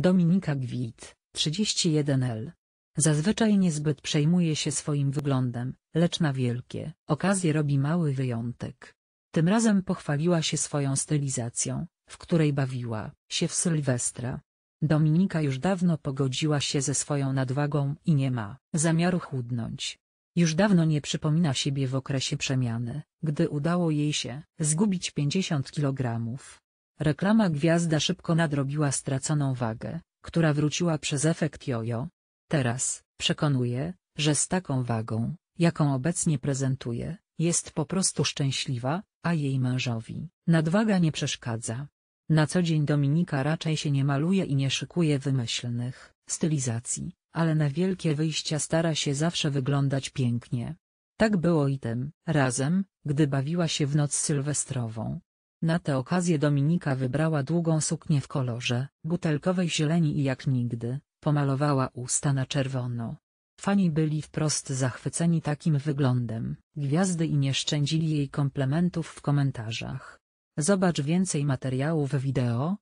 Dominika Gwit, 31L. Zazwyczaj niezbyt przejmuje się swoim wyglądem, lecz na wielkie okazje robi mały wyjątek. Tym razem pochwaliła się swoją stylizacją, w której bawiła się w Sylwestra. Dominika już dawno pogodziła się ze swoją nadwagą i nie ma zamiaru chudnąć. Już dawno nie przypomina siebie w okresie przemiany, gdy udało jej się zgubić 50 kilogramów. Reklama Gwiazda szybko nadrobiła straconą wagę, która wróciła przez efekt jojo. Teraz, przekonuje, że z taką wagą, jaką obecnie prezentuje, jest po prostu szczęśliwa, a jej mężowi nadwaga nie przeszkadza. Na co dzień Dominika raczej się nie maluje i nie szykuje wymyślnych stylizacji, ale na wielkie wyjścia stara się zawsze wyglądać pięknie. Tak było i tym razem, gdy bawiła się w noc sylwestrową, na tę okazję Dominika wybrała długą suknię w kolorze butelkowej zieleni i jak nigdy, pomalowała usta na czerwono. Fani byli wprost zachwyceni takim wyglądem. Gwiazdy i nie szczędzili jej komplementów w komentarzach. Zobacz więcej materiałów wideo,